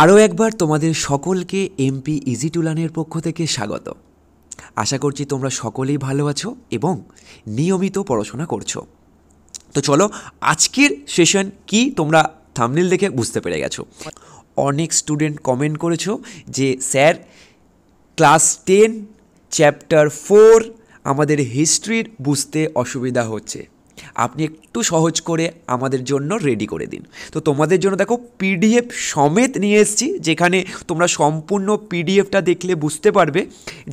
আরও একবার তোমাদের সকলকে এমপি ইজি টুলানের পক্ষ থেকে স্বাগত আশা করছি তোমরা সকলেই ভালো আছো এবং নিয়মিত পড়াশোনা করছো তো চলো আজকের সেশন কি তোমরা থামনিল দেখে বুঝতে পেরে গেছো অনেক স্টুডেন্ট কমেন্ট করেছো যে sir class ten chapter four আমাদের হিস্ট্রির বুঝতে অসুবিধা হচ্ছে আপনি একটু সহজ করে আমাদের জন্য রেডি করে দিন তো তোমাদের জন্য দেখো পিডিএফ সমেত নিয়ে এসেছি যেখানে তোমরা সম্পূর্ণ পিডিএফটা দেখলে বুঝতে পারবে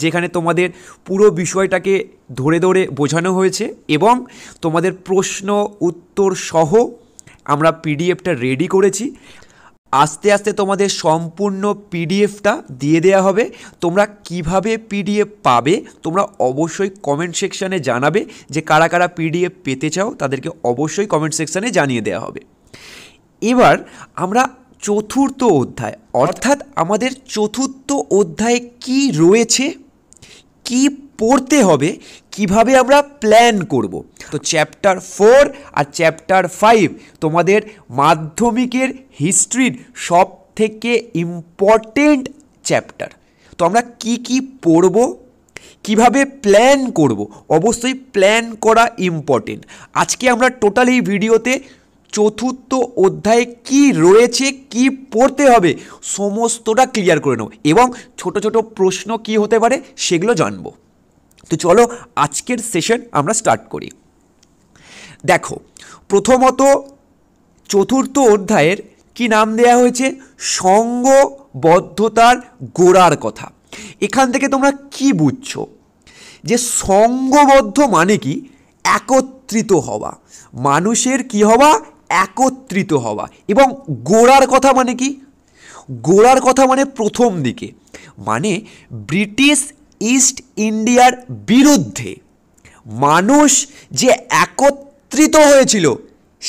যেখানে তোমাদের পুরো বিষয়টাকে ধরে ধরে বোঝানো হয়েছে এবং তোমাদের প্রশ্ন উত্তর সহ আমরা পিডিএফটা রেডি করেছি আস্তে আস্তে তোমাদের সম্পূর্ণ পিডিএফটা দিয়ে দেওয়া হবে তোমরা কিভাবে পিডিএফ পাবে তোমরা অবশ্যই কমেন্ট সেকশানে জানাবে যে কারা কারা পিডিএফ পেতে চাও তাদেরকে অবশ্যই কমেন্ট সেকশানে জানিয়ে দেওয়া হবে এবার আমরা চতুর্থ অধ্যায় অর্থাৎ আমাদের চতুর্থ অধ্যায়ে কি রয়েছে কি পড়তে হবে কিভাবে আমরা প্ল্যান করব তো চ্যাপ্টার ফোর আর চ্যাপ্টার ফাইভ তোমাদের মাধ্যমিকের হিস্ট্রির সব থেকে ইম্পর্টেন্ট চ্যাপ্টার তো আমরা কি কি পড়ব কিভাবে প্ল্যান করব অবশ্যই প্ল্যান করা ইম্পর্টেন্ট আজকে আমরা টোটাল এই ভিডিওতে চতুর্থ অধ্যায়ে কি রয়েছে কি পড়তে হবে সমস্তটা ক্লিয়ার করে নেব এবং ছোট ছোট প্রশ্ন কি হতে পারে সেগুলো জানব তো চলো আজকের সেশন আমরা স্টার্ট করি দেখো প্রথমত চতুর্থ অধ্যায়ের কি নাম দেয়া হয়েছে সঙ্গবদ্ধতার গোড়ার কথা এখান থেকে তোমরা কি বুঝছো যে সঙ্গবদ্ধ মানে কি একত্রিত হওয়া মানুষের কি হওয়া একত্রিত হওয়া এবং গোড়ার কথা মানে কি গোড়ার কথা মানে প্রথম দিকে মানে ব্রিটিশ ইস্ট ইন্ডিয়ার বিরুদ্ধে মানুষ যে একত্রিত হয়েছিল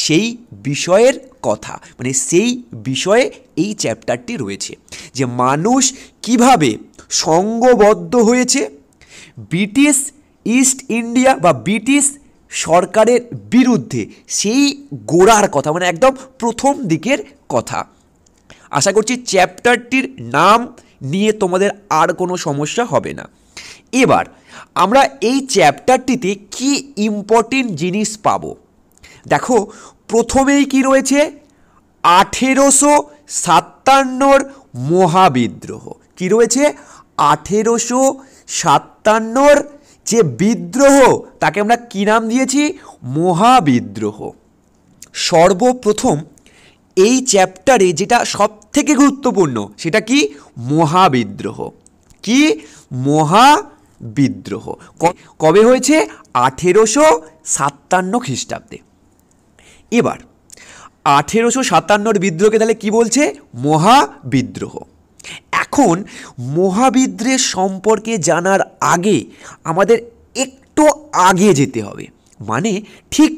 সেই বিষয়ের কথা মানে সেই বিষয়ে এই চ্যাপ্টারটি রয়েছে যে মানুষ কিভাবে সঙ্গবদ্ধ হয়েছে ব্রিটিশ ইস্ট ইন্ডিয়া বা ব্রিটিশ সরকারের বিরুদ্ধে সেই গোড়ার কথা মানে একদম প্রথম দিকের কথা আশা করছি চ্যাপ্টারটির নাম নিয়ে তোমাদের আর কোনো সমস্যা হবে না এবার আমরা এই চ্যাপ্টারটিতে কি ইম্পর্টেন্ট জিনিস পাব দেখো প্রথমেই কি রয়েছে আঠেরোশো সাতান্নর মহাবিদ্রোহ কি রয়েছে আঠেরোশো সাতান্নর যে বিদ্রোহ তাকে আমরা কী নাম দিয়েছি মহাবিদ্রোহ সর্বপ্রথম এই চ্যাপ্টারে যেটা সব থেকে গুরুত্বপূর্ণ সেটা কি মহাবিদ্রোহ কি মহাবিদ্রোহ কবে হয়েছে আঠেরোশো সাতান্ন খ্রিস্টাব্দে এবার আঠেরোশো সাতান্নর বিদ্রোহকে তাহলে কি বলছে মহাবিদ্রোহ এখন মহাবিদ্রের সম্পর্কে জানার আগে আমাদের একটু আগে যেতে হবে মানে ঠিক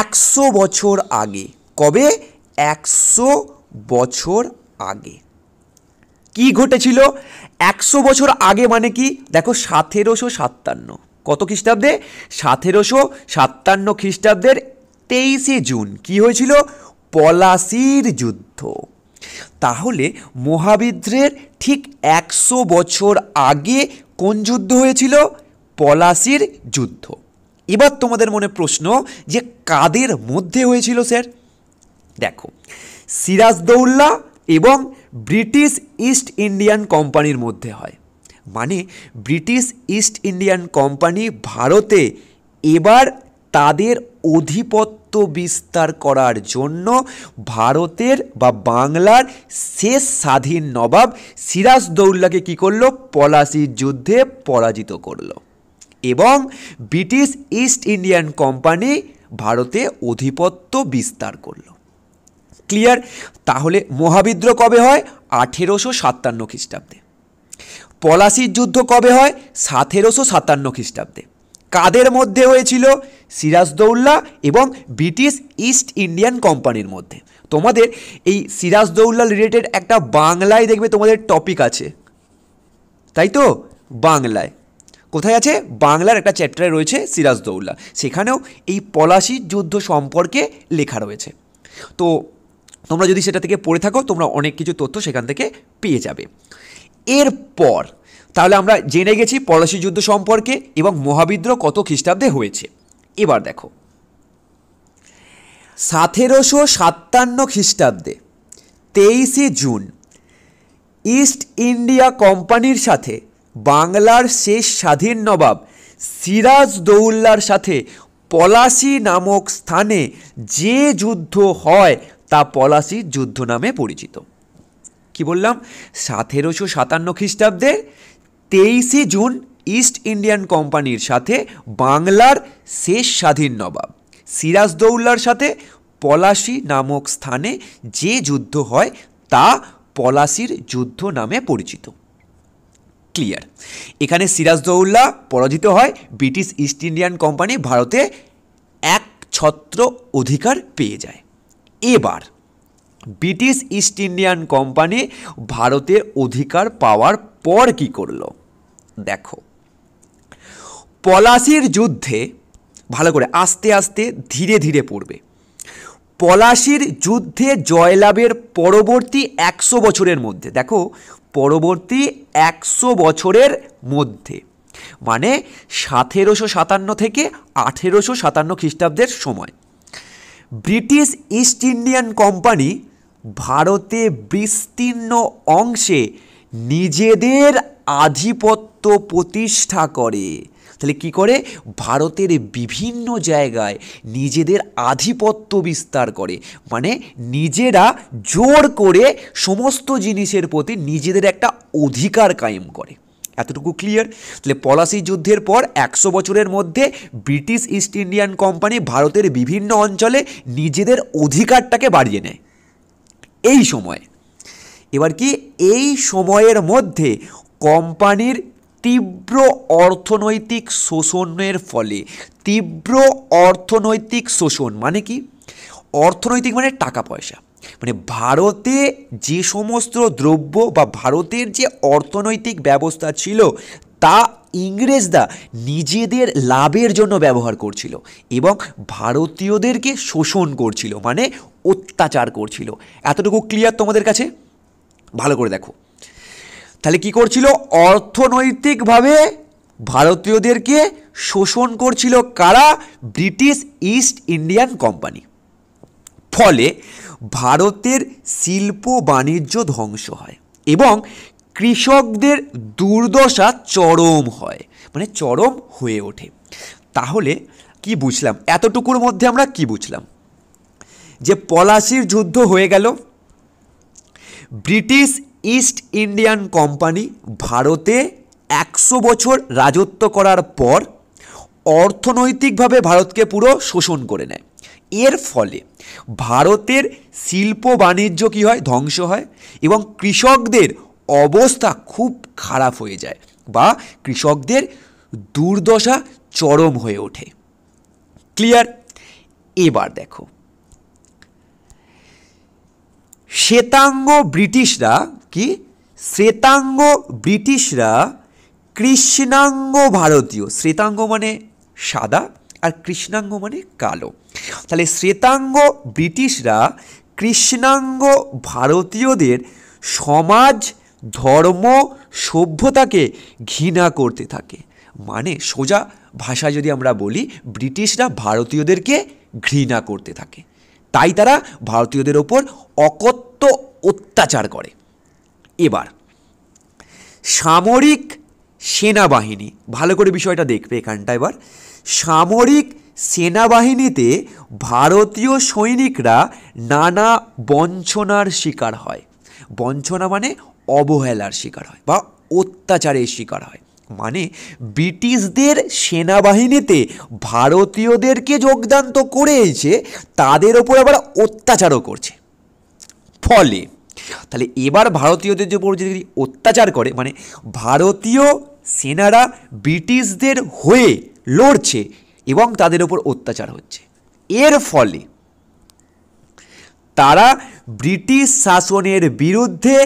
একশো বছর আগে কবে একশো বছর আগে কি ঘটেছিল একশো বছর আগে মানে কি দেখো সাতেরোশো সাতান্ন কত খ্রিস্টাব্দে সাতেরোশো সাতান্ন খ্রিস্টাব্দের তেইশে জুন কি হয়েছিল পলাশির যুদ্ধ তাহলে মহাবিদ্রের ঠিক একশো বছর আগে কোন যুদ্ধ হয়েছিল পলাশির যুদ্ধ এবার তোমাদের মনে প্রশ্ন যে কাদের মধ্যে হয়েছিল স্যার দেখো সিরাজদৌল্লা এবং ব্রিটিশ ইস্ট ইন্ডিয়ান কোম্পানির মধ্যে হয় মানে ব্রিটিশ ইস্ট ইন্ডিয়ান কোম্পানি ভারতে এবার তাদের অধিপত্য আত্মবিস্তার করার জন্য ভারতের বা বাংলার শেষ স্বাধীন নবাব সিরাজদৌল্লাকে কী করলো পলাশির যুদ্ধে পরাজিত করলো এবং ব্রিটিশ ইস্ট ইন্ডিয়ান কোম্পানি ভারতে অধিপত্য বিস্তার করলো ক্লিয়ার তাহলে মহাবিদ্রোহ কবে হয় আঠেরোশো সাতান্ন খ্রিস্টাব্দে পলাশির যুদ্ধ কবে হয় সাতেরোশো সাতান্ন খ্রিস্টাব্দে কাদের মধ্যে হয়েছিল সিরাজদৌল্লা এবং ব্রিটিশ ইস্ট ইন্ডিয়ান কোম্পানির মধ্যে তোমাদের এই সিরাজদৌল্লা রিলেটেড একটা বাংলায় দেখবে তোমাদের টপিক আছে তাই তো বাংলায় কোথায় আছে বাংলার একটা চ্যাপ্টারে রয়েছে সিরাজদৌল্লা সেখানেও এই পলাশি যুদ্ধ সম্পর্কে লেখা রয়েছে তো তোমরা যদি সেটা থেকে পড়ে থাকো তোমরা অনেক কিছু তথ্য সেখান থেকে পেয়ে যাবে এরপর তাহলে আমরা জেনে গেছি পলাশী যুদ্ধ সম্পর্কে এবং মহাবিদ্রোহ কত খ্রিস্টাব্দে হয়েছে এবার দেখো সাতেরোশো সাতান্ন খ্রিস্টাব্দে তেইশে জুন ইস্ট ইন্ডিয়া কোম্পানির সাথে বাংলার শেষ স্বাধীন নবাব সিরাজ দৌল্লার সাথে পলাশি নামক স্থানে যে যুদ্ধ হয় তা পলাশি যুদ্ধ নামে পরিচিত কি বললাম সাতেরোশো সাতান্ন খ্রিস্টাব্দে তেইশে জুন ইস্ট ইন্ডিয়ান কোম্পানির সাথে বাংলার শেষ স্বাধীন নবাব সিরাজদৌল্লার সাথে পলাশি নামক স্থানে যে যুদ্ধ হয় তা পলাশির যুদ্ধ নামে পরিচিত ক্লিয়ার এখানে সিরাজদৌল্লা পরাজিত হয় ব্রিটিশ ইস্ট ইন্ডিয়ান কোম্পানি ভারতে এক ছত্র অধিকার পেয়ে যায় এবার ব্রিটিশ ইস্ট ইন্ডিয়ান কোম্পানি ভারতের অধিকার পাওয়ার পর কি করলো দেখো পলাশির যুদ্ধে ভালো করে আস্তে আস্তে ধীরে ধীরে পড়বে পলাশির যুদ্ধে জয়লাভের পরবর্তী একশো বছরের মধ্যে দেখো পরবর্তী একশো বছরের মধ্যে মানে সাতেরোশো সাতান্ন থেকে আঠেরোশো সাতান্ন খ্রিস্টাব্দের সময় ব্রিটিশ ইস্ট ইন্ডিয়ান কোম্পানি ভারতে বিস্তীর্ণ অংশে নিজেদের আধিপত্য প্রতিষ্ঠা করে তাহলে কি করে ভারতের বিভিন্ন জায়গায় নিজেদের আধিপত্য বিস্তার করে মানে নিজেরা জোর করে সমস্ত জিনিসের প্রতি নিজেদের একটা অধিকার কায়েম করে এতটুকু ক্লিয়ার তাহলে পলাশি যুদ্ধের পর একশো বছরের মধ্যে ব্রিটিশ ইস্ট ইন্ডিয়ান কোম্পানি ভারতের বিভিন্ন অঞ্চলে নিজেদের অধিকারটাকে বাড়িয়ে নেয় এই সময় এবার কি এই সময়ের মধ্যে কোম্পানির তীব্র অর্থনৈতিক শোষণের ফলে তীব্র অর্থনৈতিক শোষণ মানে কি অর্থনৈতিক মানে টাকা পয়সা মানে ভারতে যে সমস্ত দ্রব্য বা ভারতের যে অর্থনৈতিক ব্যবস্থা ছিল তা ইংরেজরা নিজেদের লাভের জন্য ব্যবহার করছিল এবং ভারতীয়দেরকে শোষণ করছিল মানে অত্যাচার করছিল এতটুকু ক্লিয়ার তোমাদের কাছে ভালো করে দেখো তাহলে কি করছিল অর্থনৈতিকভাবে ভারতীয়দেরকে শোষণ করছিল কারা ব্রিটিশ ইস্ট ইন্ডিয়ান কোম্পানি ফলে ভারতের শিল্প বাণিজ্য ধ্বংস হয় এবং কৃষকদের দুর্দশা চরম হয় মানে চরম হয়ে ওঠে তাহলে কি বুঝলাম এতটুকুর মধ্যে আমরা কি বুঝলাম যে পলাশির যুদ্ধ হয়ে গেল ব্রিটিশ ইস্ট ইন্ডিয়ান কোম্পানি ভারতে একশো বছর রাজত্ব করার পর অর্থনৈতিকভাবে ভারতকে পুরো শোষণ করে নেয় এর ফলে ভারতের শিল্প বাণিজ্য কী হয় ধ্বংস হয় এবং কৃষকদের অবস্থা খুব খারাপ হয়ে যায় বা কৃষকদের দুর্দশা চরম হয়ে ওঠে ক্লিয়ার এবার দেখো শ্বেতাঙ্গ ব্রিটিশরা কি শ্বেতাঙ্গ ব্রিটিশরা কৃষ্ণাঙ্গ ভারতীয় শ্বেতাঙ্গ মানে সাদা আর কৃষ্ণাঙ্গ মানে কালো তাহলে শ্বেতাঙ্গ ব্রিটিশরা কৃষ্ণাঙ্গ ভারতীয়দের সমাজ ধর্ম সভ্যতাকে ঘৃণা করতে থাকে মানে সোজা ভাষা যদি আমরা বলি ব্রিটিশরা ভারতীয়দেরকে ঘৃণা করতে থাকে তাই তারা ভারতীয়দের ওপর অকথ অত্যন্ত অত্যাচার করে এবার সামরিক সেনাবাহিনী ভালো করে বিষয়টা দেখবে এখানটা এবার সামরিক সেনাবাহিনীতে ভারতীয় সৈনিকরা নানা বঞ্চনার শিকার হয় বঞ্চনা মানে অবহেলার শিকার হয় বা অত্যাচারের শিকার হয় মানে ব্রিটিশদের সেনাবাহিনীতে ভারতীয়দেরকে যোগদান তো করেইছে তাদের ওপর আবার অত্যাচারও করছে ফলে তাহলে এবার ভারতীয়দের যে উপর যদি অত্যাচার করে মানে ভারতীয় সেনারা ব্রিটিশদের হয়ে লড়ছে এবং তাদের ওপর অত্যাচার হচ্ছে এর ফলে তারা ব্রিটিশ শাসনের বিরুদ্ধে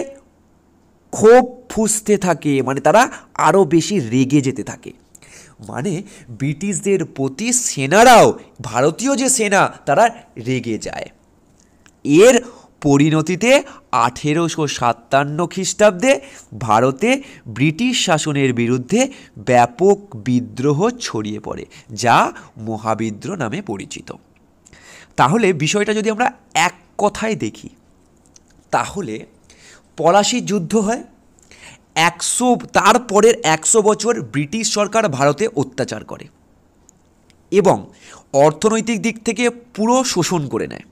ক্ষোভ ফুসতে থাকে মানে তারা আরও বেশি রেগে যেতে থাকে মানে ব্রিটিশদের প্রতি সেনারাও ভারতীয় যে সেনা তারা রেগে যায় এর পরিণতিতে আঠেরোশো সাতান্ন খ্রিস্টাব্দে ভারতে ব্রিটিশ শাসনের বিরুদ্ধে ব্যাপক বিদ্রোহ ছড়িয়ে পড়ে যা মহাবিদ্রোহ নামে পরিচিত তাহলে বিষয়টা যদি আমরা এক কথায় দেখি তাহলে পলাশি যুদ্ধ হয় একশো তারপরের একশো বছর ব্রিটিশ সরকার ভারতে অত্যাচার করে এবং অর্থনৈতিক দিক থেকে পুরো শোষণ করে নেয়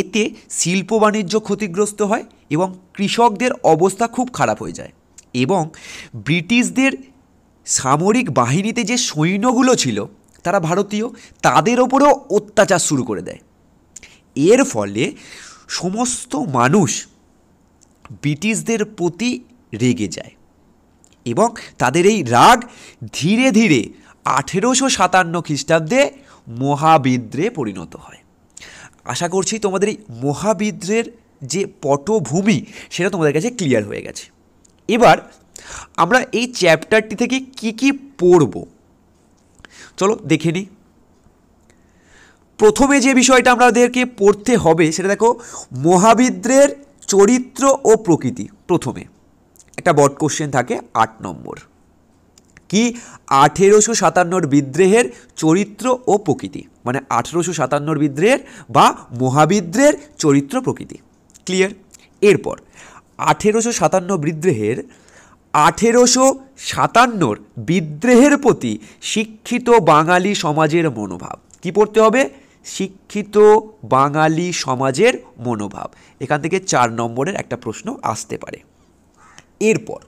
এতে শিল্প বাণিজ্য ক্ষতিগ্রস্ত হয় এবং কৃষকদের অবস্থা খুব খারাপ হয়ে যায় এবং ব্রিটিশদের সামরিক বাহিনীতে যে সৈন্যগুলো ছিল তারা ভারতীয় তাদের ওপরেও অত্যাচার শুরু করে দেয় এর ফলে সমস্ত মানুষ ব্রিটিশদের প্রতি রেগে যায় এবং তাদের এই রাগ ধীরে ধীরে আঠেরোশো সাতান্ন খ্রিস্টাব্দে মহাবিদ্রে পরিণত হয় আশা করছি তোমাদের এই মহাবিদ্রের যে পটভূমি সেটা তোমাদের কাছে ক্লিয়ার হয়ে গেছে এবার আমরা এই চ্যাপ্টারটি থেকে কি কি পড়ব চলো দেখে নিই প্রথমে যে বিষয়টা আমাদেরকে পড়তে হবে সেটা দেখো মহাবিদ্রের চরিত্র ও প্রকৃতি প্রথমে একটা বট কোশ্চেন থাকে আট নম্বর কি আঠেরোশো সাতান্নর বিদ্রোহের চরিত্র ও প্রকৃতি মানে আঠেরোশো সাতান্নর বিদ্রোহের বা মহাবিদ্রের চরিত্র প্রকৃতি ক্লিয়ার এরপর আঠেরোশো সাতান্ন বিদ্রোহের আঠেরোশো সাতান্নর বিদ্রোহের প্রতি শিক্ষিত বাঙালি সমাজের মনোভাব কি পড়তে হবে শিক্ষিত বাঙালি সমাজের মনোভাব এখান থেকে চার নম্বরের একটা প্রশ্ন আসতে পারে এরপর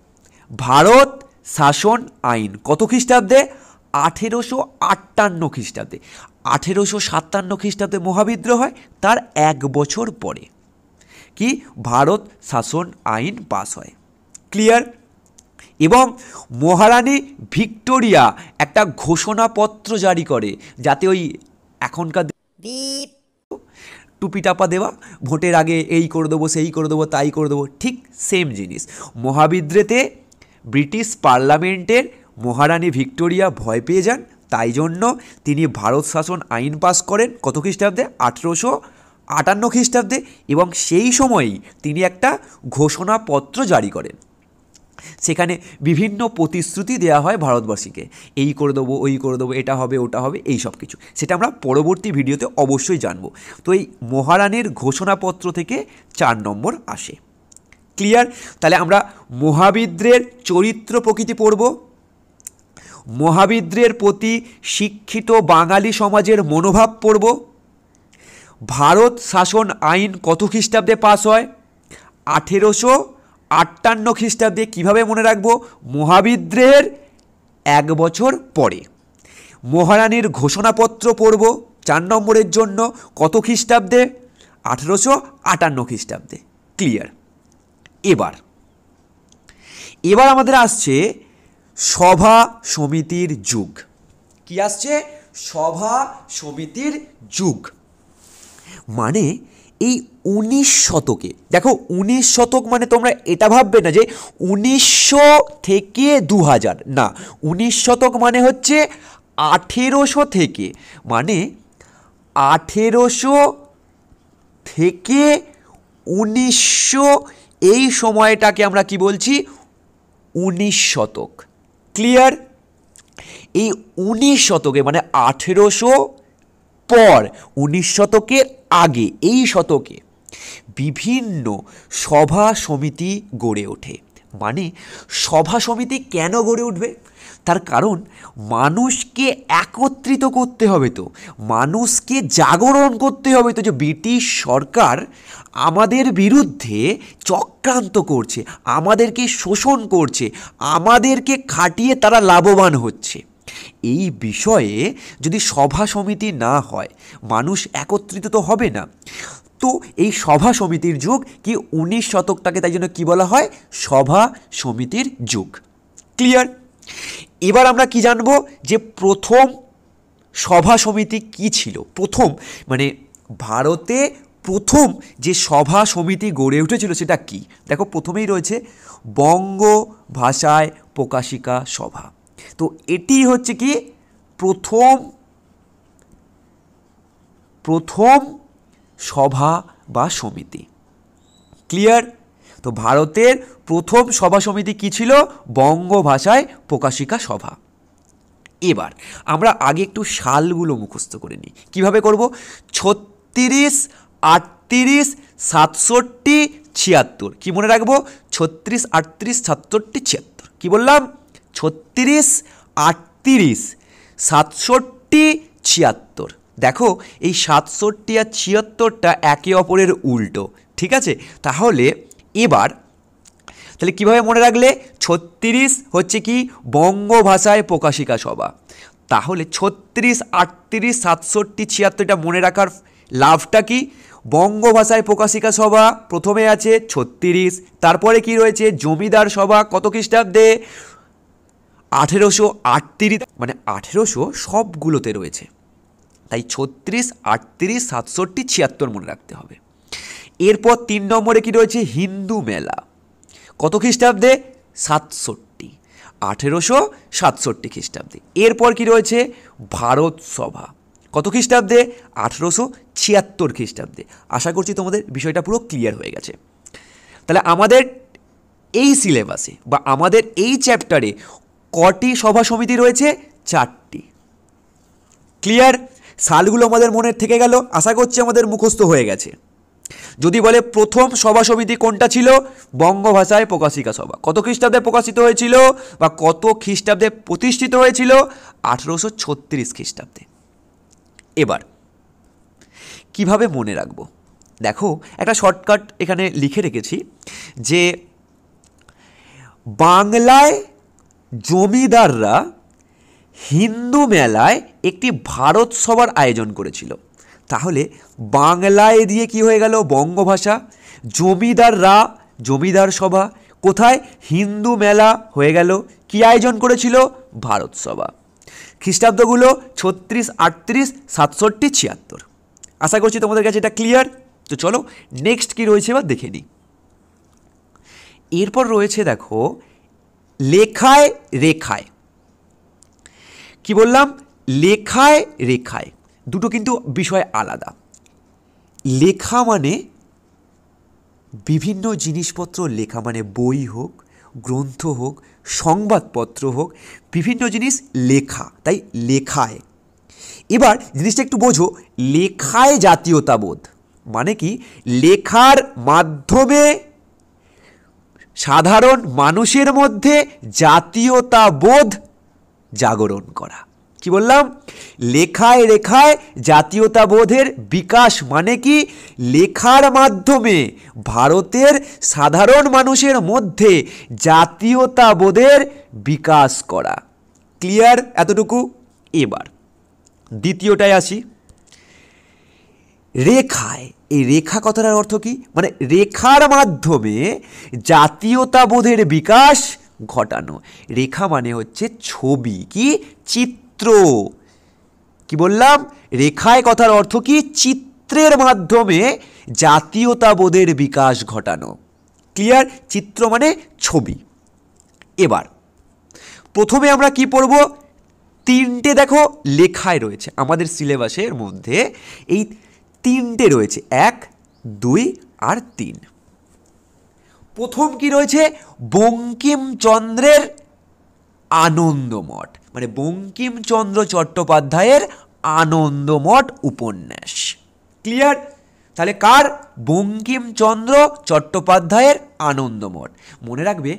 ভারত শাসন আইন কত খ্রিস্টাব্দে আঠেরোশো আটান্ন খ্রিস্টাব্দে আঠেরোশো সাতান্ন খ্রিস্টাব্দে মহাবিদ্রোহ হয় তার এক বছর পরে কি ভারত শাসন আইন পাস হয় ক্লিয়ার এবং মহারানী ভিক্টোরিয়া একটা ঘোষণাপত্র জারি করে যাতে ওই এখনকার টুপি টাপা দেওয়া ভোটের আগে এই করে দেবো সেই করে দেবো তাই করে দেবো ঠিক সেম জিনিস মহাবিদ্রেতে ব্রিটিশ পার্লামেন্টের মহারানী ভিক্টোরিয়া ভয় পেয়ে যান তাই জন্য তিনি ভারত শাসন আইন পাস করেন কত খ্রিস্টাব্দে আঠেরোশো আটান্ন খ্রিস্টাব্দে এবং সেই সময়েই তিনি একটা ঘোষণাপত্র জারি করেন সেখানে বিভিন্ন প্রতিশ্রুতি দেওয়া হয় ভারতবাসীকে এই করে দেবো ওই করে দেবো এটা হবে ওটা হবে এই সব কিছু সেটা আমরা পরবর্তী ভিডিওতে অবশ্যই জানব তো এই মহারানীর ঘোষণাপত্র থেকে চার নম্বর আসে ক্লিয়ার তাহলে আমরা মহাবিদ্রের চরিত্র প্রকৃতি পড়ব মহাবিদ্রের প্রতি শিক্ষিত বাঙালি সমাজের মনোভাব পড়ব ভারত শাসন আইন কত খ্রিস্টাব্দে পাস হয় আঠেরোশো আটান্ন খ্রিস্টাব্দে কীভাবে মনে রাখবো মহাবিদ্রের এক বছর পরে মহারানীর ঘোষণাপত্র পড়ব চার নম্বরের জন্য কত খ্রিস্টাব্দে আঠেরোশো আটান্ন খ্রিস্টাব্দে ক্লিয়ার এবার এবার আমাদের আসছে সভা সমিতির যুগ কি আসছে সভা সমিতির যুগ মানে এই উনিশ শতকে দেখো উনিশ শতক মানে তোমরা এটা ভাববে না যে উনিশশো থেকে দু হাজার না উনিশ শতক মানে হচ্ছে আঠেরোশো থেকে মানে আঠেরোশো থেকে উনিশশো এই সময়টাকে আমরা কি বলছি উনিশ শতক ক্লিয়ার এই উনিশ শতকে মানে আঠেরোশো পর উনিশ শতকের আগে এই শতকে বিভিন্ন সভা সমিতি গড়ে ওঠে মানে সভা সমিতি কেন গড়ে উঠবে তার কারণ মানুষকে একত্রিত করতে হবে তো মানুষকে জাগরণ করতে হবে তো যে ব্রিটিশ সরকার আমাদের বিরুদ্ধে চক্রান্ত করছে আমাদেরকে শোষণ করছে আমাদেরকে খাটিয়ে তারা লাভবান হচ্ছে এই বিষয়ে যদি সভা সমিতি না হয় মানুষ একত্রিত তো হবে না তো এই সভা সমিতির যুগ কি উনিশ শতকটাকে তাই জন্য কী বলা হয় সভা সমিতির যুগ ক্লিয়ার এবার আমরা কি জানব যে প্রথম সভা সমিতি কি ছিল প্রথম মানে ভারতে প্রথম যে সভা সমিতি গড়ে উঠেছিল সেটা কি দেখো প্রথমেই রয়েছে বঙ্গ ভাষায় প্রকাশিকা সভা তো এটি হচ্ছে কি প্রথম প্রথম সভা বা সমিতি ক্লিয়ার তো ভারতের প্রথম সভা সমিতি কী ছিল বঙ্গ ভাষায় প্রকাশিকা সভা এবার আমরা আগে একটু সালগুলো মুখস্থ করে নিই কীভাবে করব ছত্রিশ আটত্রিশ সাতষট্টি ছিয়াত্তর কী মনে রাখবো ছত্রিশ আটত্রিশ সাতষট্টি ছিয়াত্তর কী বললাম ছত্রিশ আটত্রিশ সাতষট্টি ছিয়াত্তর দেখো এই সাতষট্টি আর ছিয়াত্তরটা একে অপরের উল্টো ঠিক আছে তাহলে এবার তাহলে কিভাবে মনে রাখলে ছত্রিশ হচ্ছে কি বঙ্গ ভাষায় প্রকাশিকা সভা তাহলে ছত্রিশ আটত্রিশ সাতষট্টি ছিয়াত্তরটা মনে রাখার লাভটা কি বঙ্গ ভাষায় প্রকাশিকা সভা প্রথমে আছে ছত্রিশ তারপরে কি রয়েছে জমিদার সভা কত খ্রিস্টাব্দে আঠেরোশো আটত্রিশ মানে আঠেরোশো সবগুলোতে রয়েছে তাই ছত্রিশ আটত্রিশ সাতষট্টি ছিয়াত্তর মনে রাখতে হবে এরপর তিন নম্বরে কি রয়েছে হিন্দু মেলা কত খ্রিস্টাব্দে সাতষট্টি আঠেরোশো সাতষট্টি খ্রিস্টাব্দে এরপর কি রয়েছে ভারত সভা কত খ্রিস্টাব্দে আঠেরোশো ছিয়াত্তর খ্রিস্টাব্দে আশা করছি তোমাদের বিষয়টা পুরো ক্লিয়ার হয়ে গেছে তাহলে আমাদের এই সিলেবাসে বা আমাদের এই চ্যাপ্টারে কটি সভা সমিতি রয়েছে চারটি ক্লিয়ার সালগুলো আমাদের মনের থেকে গেল আশা করছি আমাদের মুখস্থ হয়ে গেছে যদি বলে প্রথম সভা সমিতি কোনটা ছিল বঙ্গ ভাষায় প্রকাশিকা সভা কত খ্রিস্টাব্দে প্রকাশিত হয়েছিল বা কত খ্রিস্টাব্দে প্রতিষ্ঠিত হয়েছিল আঠেরোশো ছত্রিশ খ্রিস্টাব্দে এবার কিভাবে মনে রাখবো দেখো একটা শর্টকাট এখানে লিখে রেখেছি যে বাংলায় জমিদাররা হিন্দু মেলায় একটি ভারত সভার আয়োজন করেছিল তাহলে বাংলায় দিয়ে কি হয়ে গেল বঙ্গভাষা জমিদাররা জমিদার সভা কোথায় হিন্দু মেলা হয়ে গেল কি আয়োজন করেছিল ভারত সভা খ্রিস্টাব্দগুলো ছত্রিশ আটত্রিশ সাতষট্টি ছিয়াত্তর আশা করছি তোমাদের কাছে এটা ক্লিয়ার তো চলো নেক্সট কি রয়েছে এবার দেখে নিই এরপর রয়েছে দেখো লেখায় রেখায় কি বললাম লেখায় রেখায় দুটো কিন্তু বিষয় আলাদা লেখা মানে বিভিন্ন জিনিসপত্র লেখা মানে বই হোক গ্রন্থ হোক সংবাদপত্র হোক বিভিন্ন জিনিস লেখা তাই লেখায় এবার জিনিসটা একটু বোঝো লেখায় জাতীয়তাবোধ মানে কি লেখার মাধ্যমে সাধারণ মানুষের মধ্যে জাতীয়তাবোধ জাগরণ করা কি বললাম লেখায় রেখায় জাতীয়তাবোধের বিকাশ মানে কি লেখার মাধ্যমে ভারতের সাধারণ মানুষের মধ্যে জাতীয়তাবোধের বিকাশ করা ক্লিয়ার এতটুকু এবার দ্বিতীয়টায় আসি রেখায় এই রেখা কথাটার অর্থ কি মানে রেখার মাধ্যমে জাতীয়তাবোধের বিকাশ ঘটানো রেখা মানে হচ্ছে ছবি কি চিত্র চিত্র কি বললাম রেখায় কথার অর্থ কি চিত্রের মাধ্যমে জাতীয়তাবোধের বিকাশ ঘটানো ক্লিয়ার চিত্র মানে ছবি এবার প্রথমে আমরা কি পড়ব তিনটে দেখো লেখায় রয়েছে আমাদের সিলেবাসের মধ্যে এই তিনটে রয়েছে এক দুই আর তিন প্রথম কি রয়েছে বঙ্কিমচন্দ্রের আনন্দমঠ মানে বঙ্কিমচন্দ্র চট্টোপাধ্যায়ের আনন্দমঠ উপন্যাস ক্লিয়ার তাহলে কার বঙ্কিমচন্দ্র চট্টোপাধ্যায়ের আনন্দমঠ মনে রাখবে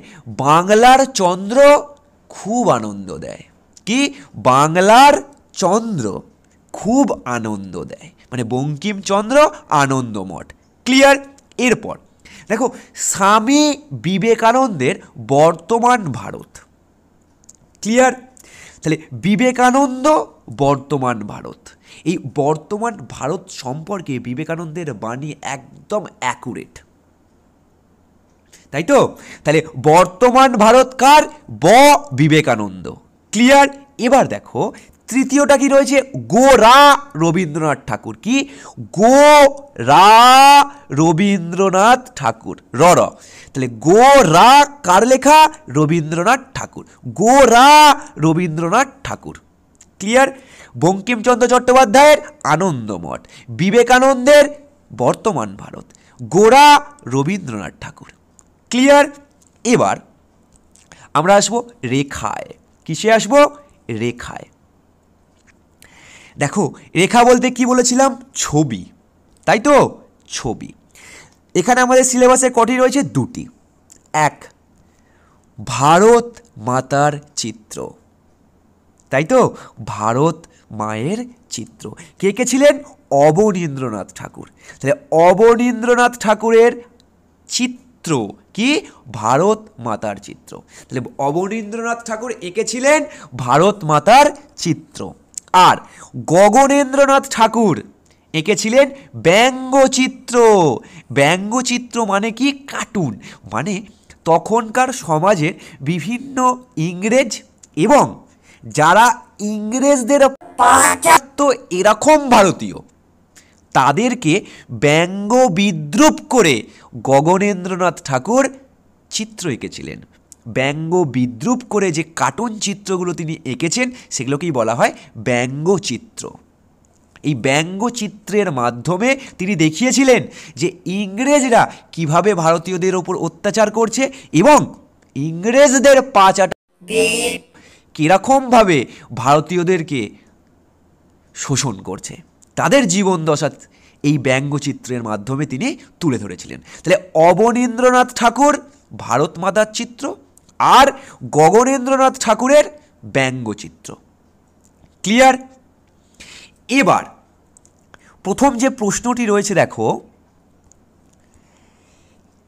বাংলার চন্দ্র খুব আনন্দ দেয় কি বাংলার চন্দ্র খুব আনন্দ দেয় মানে বঙ্কিমচন্দ্র আনন্দমঠ ক্লিয়ার এরপর দেখো স্বামী বিবেকানন্দের বর্তমান ভারত ক্লিয়ার তাহলে বিবেকানন্দ বর্তমান ভারত এই বর্তমান ভারত সম্পর্কে বিবেকানন্দের বাণী একদম অ্যাকুরেট তাই তো তাহলে বর্তমান ভারত কার ব বিবেকানন্দ ক্লিয়ার এবার দেখো তৃতীয়টা কি রয়েছে গোরা রবীন্দ্রনাথ ঠাকুর কি গো রা রবীন্দ্রনাথ ঠাকুর র র তাহলে গো রা কার লেখা রবীন্দ্রনাথ ঠাকুর গো রা রবীন্দ্রনাথ ঠাকুর ক্লিয়ার বঙ্কিমচন্দ্র চট্টোপাধ্যায়ের আনন্দমঠ বিবেকানন্দের বর্তমান ভারত গোরা রবীন্দ্রনাথ ঠাকুর ক্লিয়ার এবার আমরা আসবো রেখায় কিসে আসবো রেখায় দেখো রেখা বলতে কি বলেছিলাম ছবি তাই তো ছবি এখানে আমাদের সিলেবাসের কটি রয়েছে দুটি এক ভারত মাতার চিত্র তাই তো ভারত মায়ের চিত্র কে কে ছিলেন অবনীন্দ্রনাথ ঠাকুর তাহলে অবনীন্দ্রনাথ ঠাকুরের চিত্র কি ভারত মাতার চিত্র তাহলে অবনীন্দ্রনাথ ঠাকুর এঁকেছিলেন ভারত মাতার চিত্র আর গগনেন্দ্রনাথ ঠাকুর এঁকেছিলেন ব্যঙ্গচিত্র ব্যঙ্গচিত্র মানে কি কার্টুন মানে তখনকার সমাজের বিভিন্ন ইংরেজ এবং যারা ইংরেজদের পাশ্চাত্য এরকম ভারতীয় তাদেরকে ব্যঙ্গ বিদ্রুপ করে গগনেন্দ্রনাথ ঠাকুর চিত্র এঁকেছিলেন ব্যঙ্গ বিদ্রুপ করে যে কার্টুন চিত্রগুলো তিনি এঁকেছেন সেগুলোকেই বলা হয় ব্যঙ্গচিত্র এই ব্যঙ্গচিত্রের মাধ্যমে তিনি দেখিয়েছিলেন যে ইংরেজরা কিভাবে ভারতীয়দের ওপর অত্যাচার করছে এবং ইংরেজদের পাচাটা কীরকমভাবে ভারতীয়দেরকে শোষণ করছে তাদের জীবন দশা এই ব্যঙ্গচিত্রের মাধ্যমে তিনি তুলে ধরেছিলেন তাহলে অবনীন্দ্রনাথ ঠাকুর ভারত মাতার চিত্র আর গগনেন্দ্রনাথ ঠাকুরের ব্যঙ্গচিত্র ক্লিয়ার এবার প্রথম যে প্রশ্নটি রয়েছে দেখো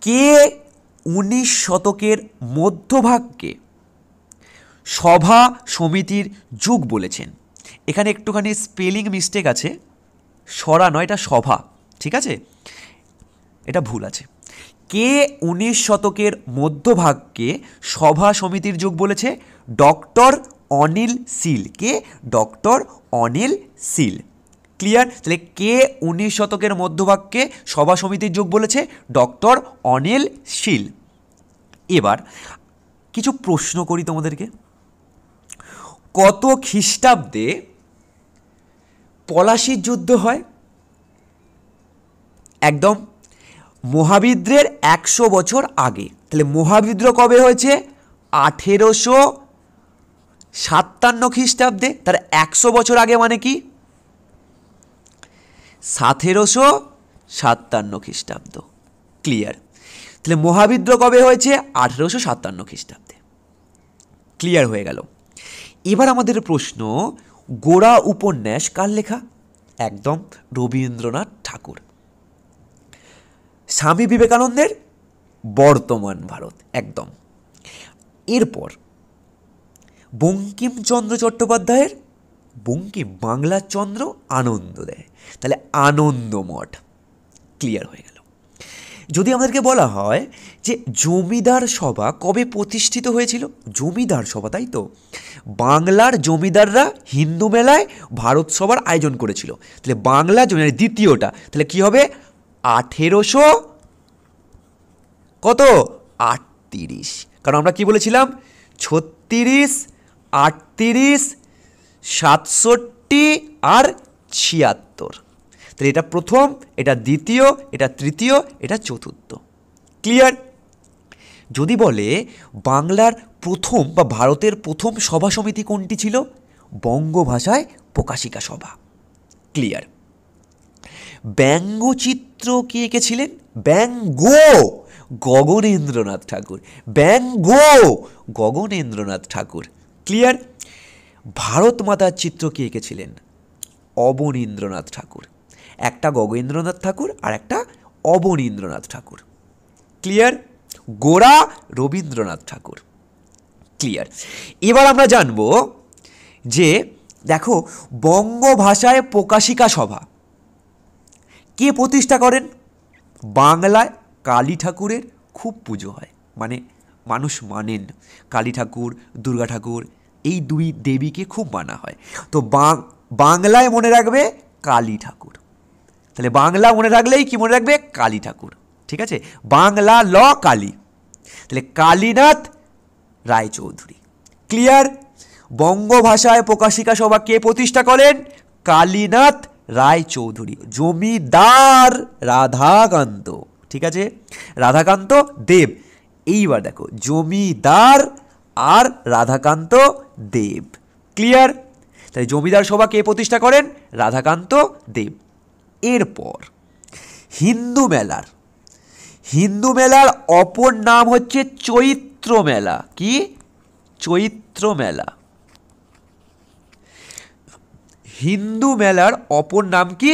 কে উনিশ শতকের মধ্যভাগকে সভা সমিতির যুগ বলেছেন এখানে একটুখানি স্পেলিং মিস্টেক আছে সরা নয় এটা সভা ঠিক আছে এটা ভুল আছে কে উনিশ শতকের মধ্যভাগকে সভা সমিতির যুগ বলেছে ডক্টর অনিল সিল কে ডক্টর অনিল সিল ক্লিয়ার তাহলে কে উনিশ শতকের মধ্যভাগকে সভা সমিতির যুগ বলেছে ডক্টর অনিল শীল এবার কিছু প্রশ্ন করি তোমাদেরকে কত খ্রিস্টাব্দে পলাশির যুদ্ধ হয় একদম মহাবিদ্রের একশো বছর আগে তাহলে মহাবিদ্র কবে হয়েছে আঠেরোশো সাতান্ন খ্রিস্টাব্দে তার একশো বছর আগে মানে কি সাতেরোশো সাতান্ন খ্রিস্টাব্দ ক্লিয়ার তাহলে মহাবিদ্র কবে হয়েছে আঠেরোশো সাতান্ন খ্রিস্টাব্দে ক্লিয়ার হয়ে গেল এবার আমাদের প্রশ্ন গোড়া উপন্যাস কার লেখা একদম রবীন্দ্রনাথ ঠাকুর স্বামী বিবেকানন্দের বর্তমান ভারত একদম এরপর বঙ্কিমচন্দ্র চট্টোপাধ্যায়ের বঙ্কিম বাংলার চন্দ্র আনন্দ দেয় তাহলে আনন্দ মঠ ক্লিয়ার হয়ে গেল যদি আমাদেরকে বলা হয় যে জমিদার সভা কবে প্রতিষ্ঠিত হয়েছিল জমিদার সভা তাই তো বাংলার জমিদাররা হিন্দু মেলায় ভারত সভার আয়োজন করেছিল তাহলে বাংলা জমিদার দ্বিতীয়টা তাহলে কী হবে আঠেরোশো কত আটত্রিশ কারণ আমরা কি বলেছিলাম ছত্রিশ আটত্রিশ সাতষট্টি আর ছিয়াত্তর তাহলে এটা প্রথম এটা দ্বিতীয় এটা তৃতীয় এটা চতুর্থ ক্লিয়ার যদি বলে বাংলার প্রথম বা ভারতের প্রথম সভা সমিতি কোনটি ছিল বঙ্গ ভাষায় প্রকাশিকা সভা ক্লিয়ার ব্যঙ্গচিত্র কে এঁকেছিলেন ব্যঙ্গ গগনেন্দ্রনাথ ঠাকুর ব্যঙ্গ গগনেন্দ্রনাথ ঠাকুর ক্লিয়ার ভারত মাতার চিত্র কে এঁকেছিলেন অবনীন্দ্রনাথ ঠাকুর একটা গগেন্দ্রনাথ ঠাকুর আর একটা অবনীন্দ্রনাথ ঠাকুর ক্লিয়ার গোড়া রবীন্দ্রনাথ ঠাকুর ক্লিয়ার এবার আমরা জানব যে দেখো বঙ্গ ভাষায় প্রকাশিকা সভা কে প্রতিষ্ঠা করেন বাংলায় কালী ঠাকুরের খুব পুজো হয় মানে মানুষ মানেন কালী ঠাকুর দুর্গা ঠাকুর এই দুই দেবীকে খুব মানা হয় তো বাংলায় মনে রাখবে কালী ঠাকুর তাহলে বাংলা মনে রাখলেই কি মনে রাখবে কালী ঠাকুর ঠিক আছে বাংলা ল কালী তাহলে কালীনাথ রায়চৌধুরী ক্লিয়ার বঙ্গ ভাষায় প্রকাশিকা সভা কে প্রতিষ্ঠা করেন কালীনাথ রায়চৌধুরী জমিদার রাধাকান্ত ঠিক আছে রাধাকান্ত দেব এইবার দেখো জমিদার আর রাধাকান্ত দেব ক্লিয়ার তাই জমিদার সভা কে প্রতিষ্ঠা করেন রাধাকান্ত দেব এরপর হিন্দু মেলার হিন্দু মেলার অপর নাম হচ্ছে চৈত্র মেলা কি চৈত্র মেলা হিন্দু মেলার অপর নাম কি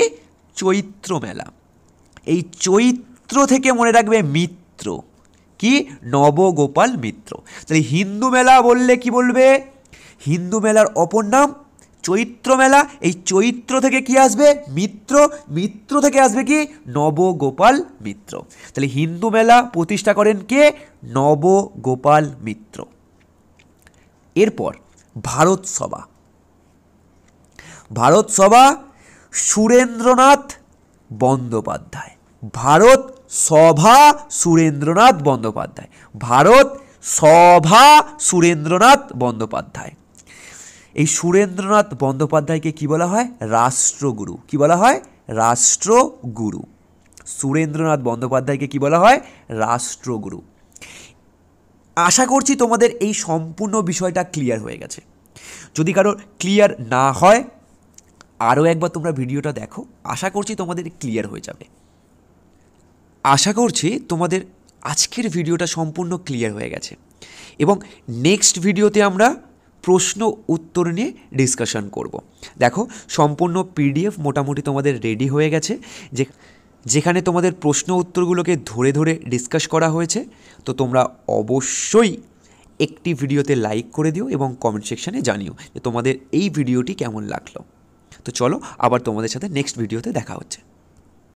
চৈত্র মেলা এই চৈত্র থেকে মনে রাখবে মিত্র কি নবগোপাল মিত্র তাহলে হিন্দু মেলা বললে কি বলবে হিন্দু মেলার অপর নাম চৈত্র মেলা এই চৈত্র থেকে কি আসবে মিত্র মিত্র থেকে আসবে কি নবগোপাল মিত্র তাহলে হিন্দু মেলা প্রতিষ্ঠা করেন কে নবগোপাল মিত্র এরপর ভারত সভা ভারত সভা সুরেন্দ্রনাথ বন্দ্যোপাধ্যায় ভারত সভা সুরেন্দ্রনাথ বন্দ্যোপাধ্যায় ভারত সভা সুরেন্দ্রনাথ বন্দ্যোপাধ্যায় এই সুরেন্দ্রনাথ বন্দ্যোপাধ্যায়কে কি বলা হয় রাষ্ট্রগুরু কি বলা হয় রাষ্ট্রগুরু সুরেন্দ্রনাথ বন্দ্যোপাধ্যায়কে কি বলা হয় রাষ্ট্রগুরু আশা করছি তোমাদের এই সম্পূর্ণ বিষয়টা ক্লিয়ার হয়ে গেছে যদি কারোর ক্লিয়ার না হয় আরও একবার তোমরা ভিডিওটা দেখো আশা করছি তোমাদের ক্লিয়ার হয়ে যাবে আশা করছি তোমাদের আজকের ভিডিওটা সম্পূর্ণ ক্লিয়ার হয়ে গেছে এবং নেক্সট ভিডিওতে আমরা প্রশ্ন উত্তর নিয়ে ডিসকাশন করব। দেখো সম্পূর্ণ পিডিএফ মোটামুটি তোমাদের রেডি হয়ে গেছে যে যেখানে তোমাদের প্রশ্ন উত্তরগুলোকে ধরে ধরে ডিসকাস করা হয়েছে তো তোমরা অবশ্যই একটি ভিডিওতে লাইক করে দিও এবং কমেন্ট সেকশানে জানিও যে তোমাদের এই ভিডিওটি কেমন লাগলো তো চলো আবার তোমাদের সাথে নেক্সট ভিডিওতে দেখা হচ্ছে